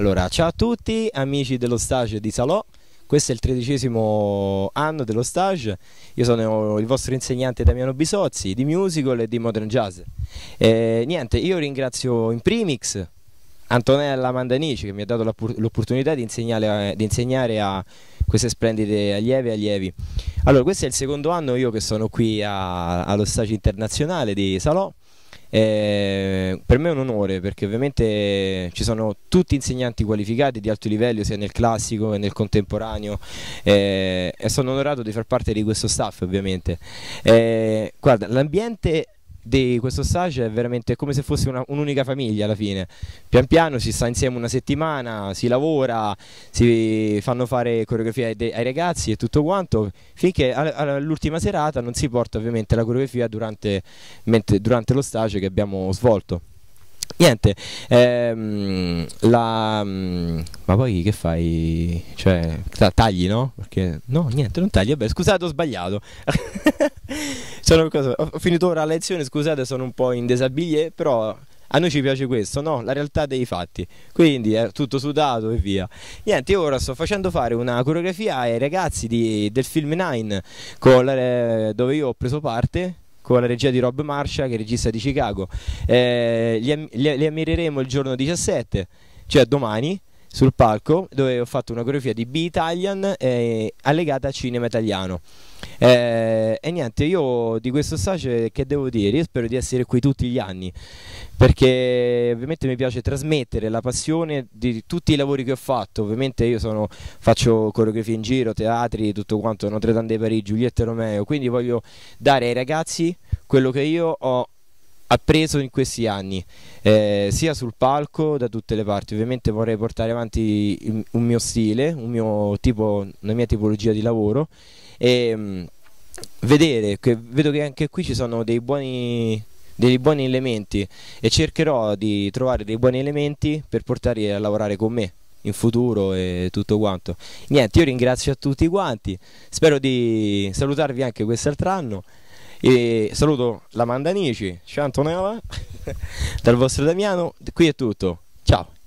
Allora, ciao a tutti amici dello stage di Salò, questo è il tredicesimo anno dello stage, io sono il vostro insegnante Damiano Bisozzi di musical e di modern jazz. E, niente, io ringrazio in primix Antonella Mandanici che mi ha dato l'opportunità di, di insegnare a queste splendide allievi e allievi. Allora, questo è il secondo anno io che sono qui a, allo stage internazionale di Salò eh, per me è un onore perché ovviamente ci sono tutti insegnanti qualificati di alto livello sia nel classico che nel contemporaneo eh, e sono onorato di far parte di questo staff ovviamente. Eh, guarda, l'ambiente di questo stage è veramente come se fosse un'unica famiglia alla fine. Pian piano si sta insieme una settimana, si lavora, si fanno fare coreografie ai, ai ragazzi e tutto quanto, finché all'ultima serata non si porta ovviamente la coreografia durante, mentre, durante lo stage che abbiamo svolto. Niente, ehm, la, mm, ma poi che fai? Cioè, tagli no? Perché, no, niente, non tagli, vabbè, scusate ho sbagliato. sono, ho finito ora la lezione, scusate, sono un po' in desabiglie, però a noi ci piace questo, no? La realtà dei fatti. Quindi è tutto sudato e via. Niente, io ora sto facendo fare una coreografia ai ragazzi di, del film Nine, la, dove io ho preso parte con la regia di Rob Marsha, che è regista di Chicago. Eh, li, li, li ammireremo il giorno 17, cioè domani sul palco dove ho fatto una coreografia di B-Italian eh, allegata a cinema italiano. Eh, e niente, io di questo stage che devo dire? Io spero di essere qui tutti gli anni perché ovviamente mi piace trasmettere la passione di tutti i lavori che ho fatto. Ovviamente io sono, faccio coreografie in giro, teatri, tutto quanto, Notre Dame de Parigi, Giulietta e Romeo, quindi voglio dare ai ragazzi quello che io ho appreso in questi anni, eh, sia sul palco da tutte le parti. Ovviamente vorrei portare avanti un mio stile, un mio tipo, una mia tipologia di lavoro e mm, vedere, che vedo che anche qui ci sono dei buoni dei buoni elementi e cercherò di trovare dei buoni elementi per portarli a lavorare con me in futuro e tutto quanto. Niente, io ringrazio a tutti quanti, spero di salutarvi anche quest'altro anno e saluto la Mandanici, ciao Antonella, dal vostro Damiano, qui è tutto, ciao.